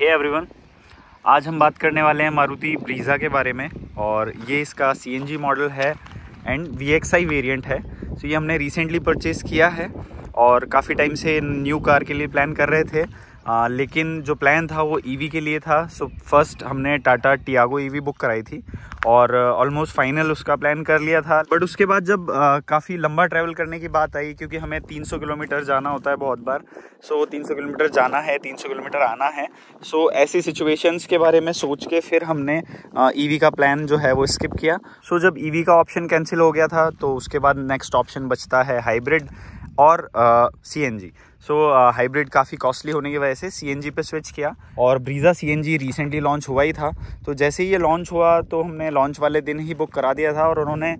Hey everyone आज हम बात करने वाले हैं मारुति ब्रीज़ा के बारे में और ये इसका सीएनजी मॉडल है एंड वीएक्सआई वेरिएंट है सो so ये हमने रिसेंटली परचेज़ किया है और काफ़ी टाइम से न्यू कार के लिए प्लान कर रहे थे आ, लेकिन जो प्लान था वो ईवी e के लिए था सो फर्स्ट हमने टाटा टियागो ईवी बुक कराई थी और ऑलमोस्ट uh, फाइनल उसका प्लान कर लिया था बट उसके बाद जब uh, काफ़ी लंबा ट्रैवल करने की बात आई क्योंकि हमें 300 किलोमीटर जाना होता है बहुत बार सो so, 300 किलोमीटर जाना है 300 किलोमीटर आना है सो so, ऐसी सिचुएशंस के बारे में सोच के फिर हमने ईवी uh, e का प्लान जो है वो स्किप किया सो so, जब ईवी e का ऑप्शन कैंसिल हो गया था तो उसके बाद नेक्स्ट ऑप्शन बचता है हाइब्रिड और C N G so hybrid काफ़ी कॉस्टली होने की वजह से सी एन जी पर स्विच किया और Brezza C N G recently launch हुआ ही था तो जैसे ही ये लॉन्च हुआ तो हमने लॉन्च वाले दिन ही बुक करा दिया था और उन्होंने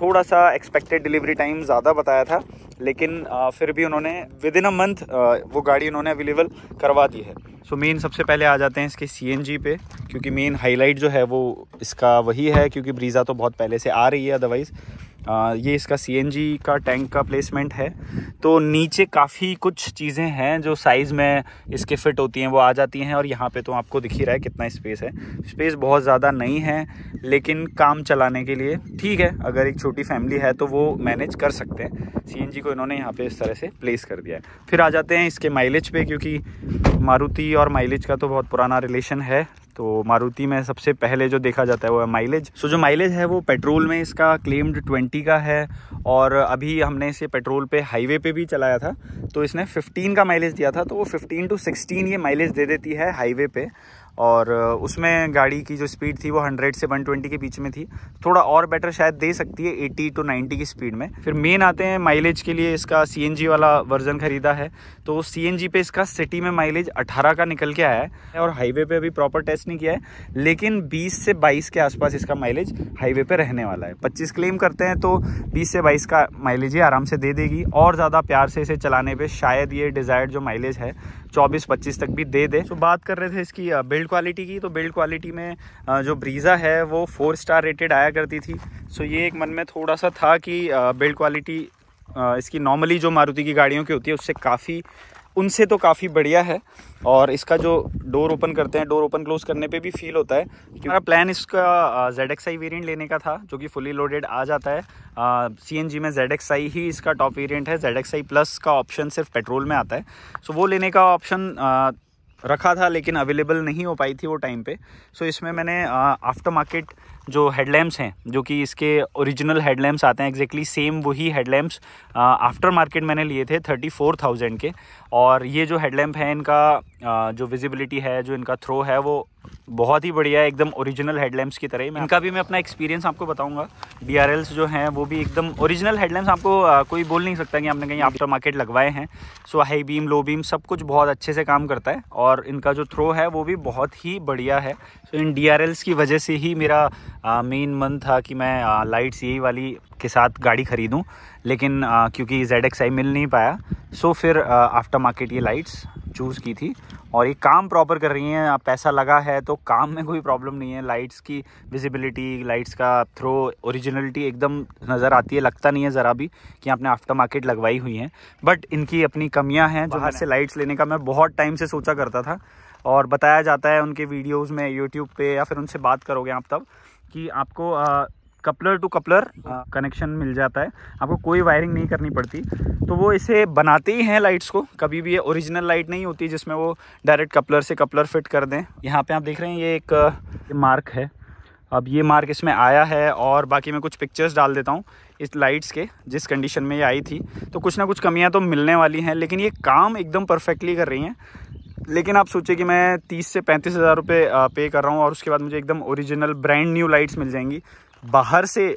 थोड़ा सा एक्सपेक्टेड डिलीवरी टाइम ज़्यादा बताया था लेकिन आ, फिर भी उन्होंने विद इन अ मंथ वो गाड़ी उन्होंने अवेलेबल करवा दी है सो so, मेन सबसे पहले आ जाते हैं इसके सी एन जी पे क्योंकि मेन हाईलाइट जो है वो इसका वही है क्योंकि ब्रीज़ा तो बहुत पहले से आ रही है अदरवाइज़ आ, ये इसका सी का टैंक का प्लेसमेंट है तो नीचे काफ़ी कुछ चीज़ें हैं जो साइज़ में इसके फिट होती हैं वो आ जाती हैं और यहाँ पे तो आपको दिख ही रहा है कितना स्पेस है स्पेस बहुत ज़्यादा नहीं है लेकिन काम चलाने के लिए ठीक है अगर एक छोटी फैमिली है तो वो मैनेज कर सकते हैं सी को इन्होंने यहाँ पर इस तरह से प्लेस कर दिया है फिर आ जाते हैं इसके माइलेज पर क्योंकि मारुति और माइलेज का तो बहुत पुराना रिलेशन है तो मारुति में सबसे पहले जो देखा जाता है वो है माइलेज सो जो माइलेज है वो पेट्रोल में इसका क्लेम्ड ट्वेंटी ट्वेंटी का है और अभी हमने इसे पेट्रोल पे हाईवे पे भी चलाया था तो इसने फिफ्टीन का माइलेज दिया था तो वो फिफ्टीन टू सिक्सटीन ये माइलेज दे देती है हाईवे पे और उसमें गाड़ी की जो स्पीड थी वो 100 से 120 के बीच में थी थोड़ा और बेटर शायद दे सकती है 80 टू 90 की स्पीड में फिर मेन आते हैं माइलेज के लिए इसका सी वाला वर्जन ख़रीदा है तो सी पे इसका सिटी में माइलेज 18 का निकल के आया है और हाईवे पर अभी प्रॉपर टेस्ट नहीं किया है लेकिन बीस से बाईस के आसपास इसका माइलेज हाईवे पर रहने वाला है पच्चीस क्लेम करते हैं तो बीस से बाईस का माइलेज ये आराम से दे देगी और ज़्यादा प्यार से इसे चलाने पर शायद ये डिज़ायर्ड जो माइलेज है चौबीस पच्चीस तक भी दे दे तो बात कर रहे थे इसकी बिल्ड uh, क्वालिटी की तो बिल्ड क्वालिटी में uh, जो ब्रीज़ा है वो फोर स्टार रेटेड आया करती थी सो ये एक मन में थोड़ा सा था कि बिल्ड uh, क्वालिटी इसकी नॉर्मली जो मारुति की गाड़ियों की होती है उससे काफ़ी उनसे तो काफ़ी बढ़िया है और इसका जो डोर ओपन करते हैं डोर ओपन क्लोज करने पे भी फील होता है क्योंकि हमारा प्लान इसका जेड एक्स आई वेरियंट लेने का था जो कि फुली लोडेड आ जाता है सी एन जी में जेड एक्स आई ही इसका टॉप वेरियंट है जेड एक्स आई प्लस का ऑप्शन सिर्फ पेट्रोल में आता है सो वो लेने का ऑप्शन रखा था लेकिन अवेलेबल नहीं हो पाई थी वो टाइम पे सो इसमें मैंने आफ्टर मार्केट जो हेडलैम्प्स हैं जो कि इसके ओरिजिनल हेडलैम्प्स आते हैं एग्जैक्टली सेम वही हेडलैम्प्स आफ्टर मार्केट मैंने लिए थे थर्टी फोर थाउजेंड के और ये जो हेडलैम्प है इनका जो विजिबिलिटी है जो इनका थ्रो है वो बहुत ही बढ़िया है एकदम ओरिजिनल हेडलैम्प्स की तरह ही इनका भी मैं अपना एक्सपीरियंस आपको बताऊंगा डी जो हैं वो भी एकदम ओरिजिनल हेडलैम्प्स आपको आ, कोई बोल नहीं सकता कि आपने कहीं आफ्टर मार्केट लगवाए हैं so high beam low beam सब कुछ बहुत अच्छे से काम करता है और इनका जो थ्रो है वो भी बहुत ही बढ़िया है सो इन डी की वजह से ही मेरा मेन मन था कि मैं लाइट्स यही वाली के साथ गाड़ी ख़रीदूँ लेकिन आ, क्योंकि जेड एक्स आई मिल नहीं पाया सो फिर आफ्टर मार्केट ये लाइट्स चूज़ की थी और ये काम प्रॉपर कर रही हैं पैसा लगा है तो काम में कोई प्रॉब्लम नहीं है लाइट्स की विजिबिलिटी लाइट्स का थ्रो ओरिजिनलिटी एकदम नज़र आती है लगता नहीं है ज़रा भी कि आपने आफ्टर मार्केट लगवाई हुई हैं बट इनकी अपनी कमियां हैं जो बाहर से लाइट्स लेने का मैं बहुत टाइम से सोचा करता था और बताया जाता है उनके वीडियोज़ में यूट्यूब पर या फिर उनसे बात करोगे आप तब कि आपको कपलर टू कपलर हाँ। कनेक्शन मिल जाता है आपको कोई वायरिंग नहीं करनी पड़ती तो वो इसे बनाते ही हैं लाइट्स को कभी भी ये ओरिजिनल लाइट नहीं होती जिसमें वो डायरेक्ट कपलर से कपलर फिट कर दें यहाँ पे आप देख रहे हैं ये एक ये मार्क है अब ये मार्क इसमें आया है और बाकी मैं कुछ पिक्चर्स डाल देता हूँ इस लाइट्स के जिस कंडीशन में ये आई थी तो कुछ ना कुछ कमियाँ तो मिलने वाली हैं लेकिन ये काम एकदम परफेक्टली कर रही हैं लेकिन आप सोचे कि मैं तीस से पैंतीस हज़ार रुपये पे कर रहा हूँ और उसके बाद मुझे एकदम ओरिजिनल ब्रांड न्यू लाइट्स मिल जाएंगी बाहर से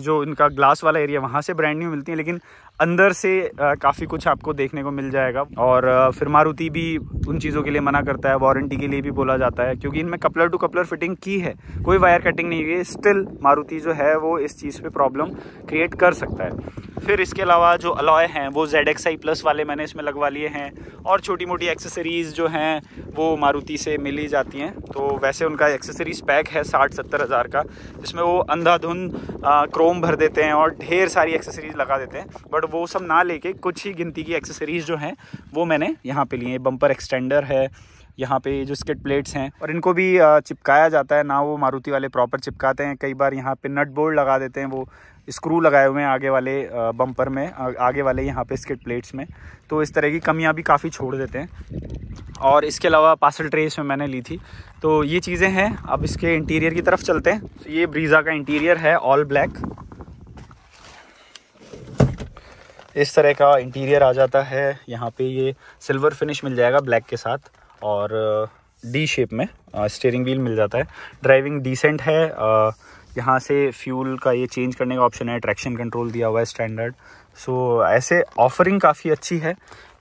जो इनका ग्लास वाला एरिया वहाँ से ब्रांड न्यू मिलती है लेकिन अंदर से काफ़ी कुछ आपको देखने को मिल जाएगा और फिर मारुति भी उन चीज़ों के लिए मना करता है वारंटी के लिए भी बोला जाता है क्योंकि इनमें कपलर टू कपलर फिटिंग की है कोई वायर कटिंग नहीं हुई स्टिल मारुति जो है वो इस चीज़ पे प्रॉब्लम क्रिएट कर सकता है फिर इसके अलावा जो अलॉय हैं वो जेड एक्स आई प्लस वाले मैंने इसमें लगवा लिए हैं और छोटी मोटी एक्सेसरीज़ जो हैं वो मारुति से मिल ही जाती हैं तो वैसे उनका एक्सेसरीज़ पैक है साठ सत्तर हज़ार का जिसमें वो अंधाधुंध क्रोम भर देते हैं और ढेर सारी एक्सेसरीज़ लगा देते हैं बट वो सब ना लेके कुछ ही गिनती की एक्सेसरीज़ जो हैं वो मैंने यहाँ पर लिए बम्पर एक्सटेंडर है यहाँ पे जो स्किट प्लेट्स हैं और इनको भी चिपकाया जाता है ना वो मारुति वाले प्रॉपर चिपकाते हैं कई बार यहाँ पे नट बोर्ड लगा देते हैं वो स्क्रू लगाए हुए हैं आगे वाले बम्पर में आगे वाले यहाँ पे स्किट प्लेट्स में तो इस तरह की कमियाँ भी काफ़ी छोड़ देते हैं और इसके अलावा पार्सल ट्रे इसमें मैंने ली थी तो ये चीज़ें हैं अब इसके इंटीरियर की तरफ चलते हैं तो ये ब्रीज़ा का इंटीरियर है ऑल ब्लैक इस तरह का इंटीरियर आ जाता है यहाँ पे ये सिल्वर फिनिश मिल जाएगा ब्लैक के साथ और डी शेप में स्टेयरिंग व्हील मिल जाता है ड्राइविंग डिसेंट है आ, यहाँ से फ्यूल का ये चेंज करने का ऑप्शन है ट्रैक्शन कंट्रोल दिया हुआ है स्टैंडर्ड सो ऐसे ऑफरिंग काफ़ी अच्छी है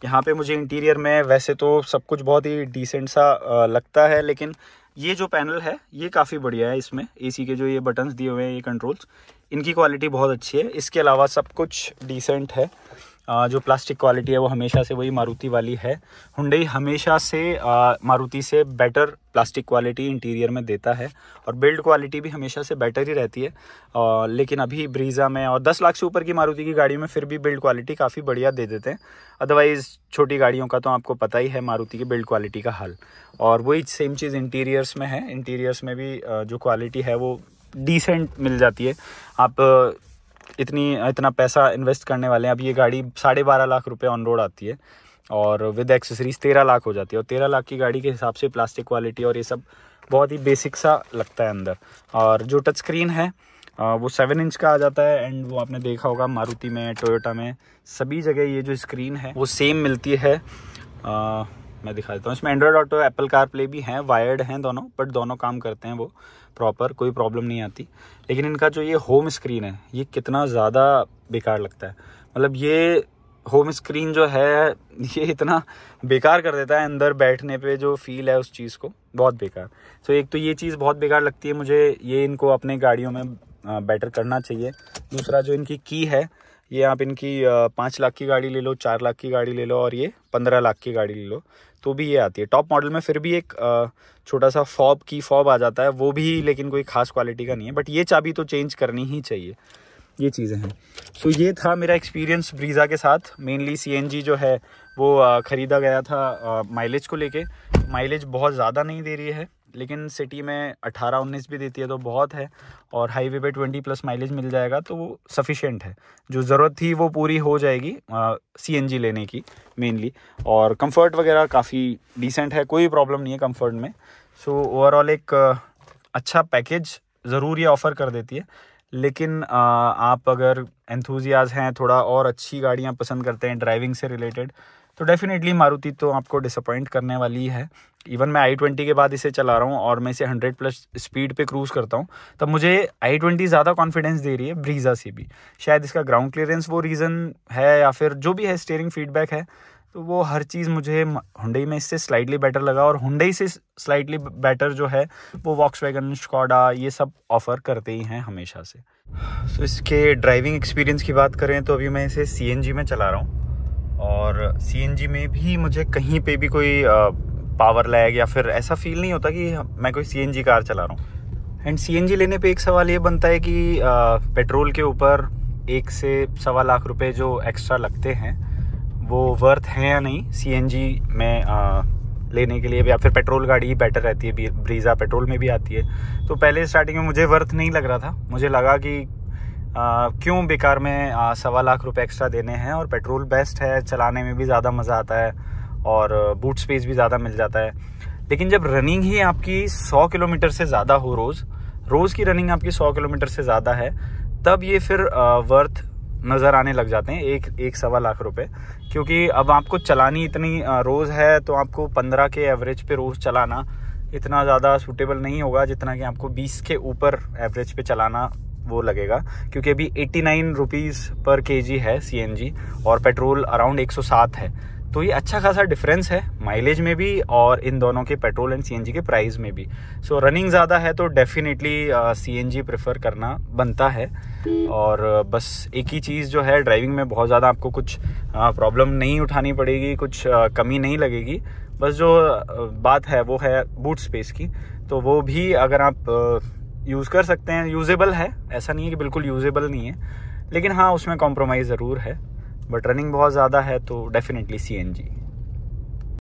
यहाँ पे मुझे इंटीरियर में वैसे तो सब कुछ बहुत ही डिसेंट सा लगता है लेकिन ये जो पैनल है ये काफ़ी बढ़िया है इसमें एसी के जो ये बटन्स दिए हुए हैं ये कंट्रोल्स इनकी क्वालिटी बहुत अच्छी है इसके अलावा सब कुछ डिसेंट है जो प्लास्टिक क्वालिटी है वो हमेशा से वही मारुति वाली है हुंडई हमेशा से मारुति से बेटर प्लास्टिक क्वालिटी इंटीरियर में देता है और बिल्ड क्वालिटी भी हमेशा से बेटर ही रहती है और लेकिन अभी ब्रीज़ा में और 10 लाख से ऊपर की मारुति की गाड़ी में फिर भी बिल्ड क्वालिटी काफ़ी बढ़िया दे देते हैं अदरवाइज़ छोटी गाड़ियों का तो आपको पता ही है मारुति की बिल्ड क्वालिटी का हाल और वही सेम चीज़ इंटीरियर्स में है इंटीरियर्स में भी जो क्वालिटी है वो डिसेंट मिल जाती है आप इतनी इतना पैसा इन्वेस्ट करने वाले हैं अब ये गाड़ी साढ़े बारह लाख रुपये ऑन रोड आती है और विद एक्सेसरीज तेरह लाख हो जाती है और तेरह लाख की गाड़ी के हिसाब से प्लास्टिक क्वालिटी और ये सब बहुत ही बेसिक सा लगता है अंदर और जो टच स्क्रीन है वो सेवन इंच का आ जाता है एंड वो आपने देखा होगा मारुति में टोयोटा में सभी जगह ये जो स्क्रीन है वो सेम मिलती है आ, मैं दिखा देता हूँ इसमें Android Auto Apple CarPlay भी हैं वायर्ड हैं दोनों बट दोनों काम करते हैं वो प्रॉपर कोई प्रॉब्लम नहीं आती लेकिन इनका जो ये होम स्क्रीन है ये कितना ज़्यादा बेकार लगता है मतलब ये होम स्क्रीन जो है ये इतना बेकार कर देता है अंदर बैठने पे जो फील है उस चीज़ को बहुत बेकार सो so, एक तो ये चीज़ बहुत बेकार लगती है मुझे ये इनको अपने गाड़ियों में बेटर करना चाहिए दूसरा जो इनकी की है ये आप इनकी पाँच लाख की गाड़ी ले लो चार लाख की गाड़ी ले लो और ये पंद्रह लाख की गाड़ी ले लो तो भी ये आती है टॉप मॉडल में फिर भी एक छोटा सा फॉब की फॉब आ जाता है वो भी लेकिन कोई ख़ास क्वालिटी का नहीं है बट ये चाबी तो चेंज करनी ही चाहिए ये चीज़ें हैं सो so, ये था मेरा एक्सपीरियंस ब्रीज़ा के साथ मेनली सी जो है वो ख़रीदा गया था माइलेज को लेके माइलेज बहुत ज़्यादा नहीं दे रही है लेकिन सिटी में अठारह उन्नीस भी देती है तो बहुत है और हाईवे पे ट्वेंटी प्लस माइलेज मिल जाएगा तो वो सफिशेंट है जो ज़रूरत थी वो पूरी हो जाएगी सी एन जी लेने की मेनली और कम्फर्ट वगैरह काफ़ी डिसेंट है कोई प्रॉब्लम नहीं है कम्फर्ट में सो so, ओवरऑल एक अच्छा पैकेज ज़रूर ये ऑफ़र कर देती है लेकिन आप अगर एंथूजियाज़ हैं थोड़ा और अच्छी गाड़ियाँ पसंद करते हैं ड्राइविंग से रिलेटेड तो डेफिनेटली मारुति तो आपको डिसअपॉइंट करने वाली है इवन मैं आई ट्वेंटी के बाद इसे चला रहा हूँ और मैं इसे हंड्रेड प्लस स्पीड पे क्रूज़ करता हूँ तब मुझे आई ट्वेंटी ज़्यादा कॉन्फिडेंस दे रही है ब्रीज़ा से भी शायद इसका ग्राउंड क्लियरेंस वो रीज़न है या फिर जो भी है स्टेयरिंग फीडबैक है तो वो हर चीज़ मुझे हुडई में इससे स्लाइडली बेटर लगा और हुंडई से स्लाइडली बेटर जो है वो वॉक्स वैगन स्कॉडा ये सब ऑफ़र करते ही हैं हमेशा से तो so, इसके ड्राइविंग एक्सपीरियंस की बात करें तो अभी मैं इसे सी में चला रहा हूँ और सी में भी मुझे कहीं पे भी कोई पावर लैग या फिर ऐसा फील नहीं होता कि मैं कोई सी कार चला रहा हूँ एंड सी लेने पे एक सवाल ये बनता है कि पेट्रोल के ऊपर एक से सवा लाख रुपए जो एक्स्ट्रा लगते हैं वो वर्थ हैं या नहीं सी एन जी में आ, लेने के लिए या फिर पेट्रोल गाड़ी ही बेटर रहती है ब्रीज़ा पेट्रोल में भी आती है तो पहले स्टार्टिंग में मुझे वर्थ नहीं लग रहा था मुझे लगा कि क्यों बेकार में सवा लाख रुपए एक्स्ट्रा देने हैं और पेट्रोल बेस्ट है चलाने में भी ज़्यादा मज़ा आता है और बूट स्पेस भी ज़्यादा मिल जाता है लेकिन जब रनिंग ही आपकी 100 किलोमीटर से ज़्यादा हो रोज़ रोज़ की रनिंग आपकी 100 किलोमीटर से ज़्यादा है तब ये फिर वर्थ नज़र आने लग जाते हैं एक एक सवा लाख रुपए क्योंकि अब आपको चलानी इतनी रोज़ है तो आपको पंद्रह के एवरेज पे रोज़ चलाना इतना ज़्यादा सूटेबल नहीं होगा जितना कि आपको बीस के ऊपर एवरेज पे चलाना वो लगेगा क्योंकि अभी एट्टी नाइन रुपीज़ पर के जी है सी एन जी और पेट्रोल अराउंड एक सौ सात है तो ये अच्छा खासा डिफरेंस है माइलेज में भी और इन दोनों के पेट्रोल एंड सीएनजी के प्राइस में भी सो so, रनिंग ज़्यादा है तो डेफिनेटली सीएनजी प्रेफर करना बनता है और uh, बस एक ही चीज़ जो है ड्राइविंग में बहुत ज़्यादा आपको कुछ प्रॉब्लम uh, नहीं उठानी पड़ेगी कुछ आ, uh, कमी नहीं लगेगी बस जो बात है वो है बूट स्पेस की तो वो भी अगर आप आ, यूज़ कर सकते हैं यूजेबल है ऐसा नहीं है कि बिल्कुल यूजेबल नहीं है लेकिन हाँ उसमें कॉम्प्रोमाइज़ ज़रूर है बट रनिंग बहुत ज़्यादा है तो डेफिनेटली सी एन जी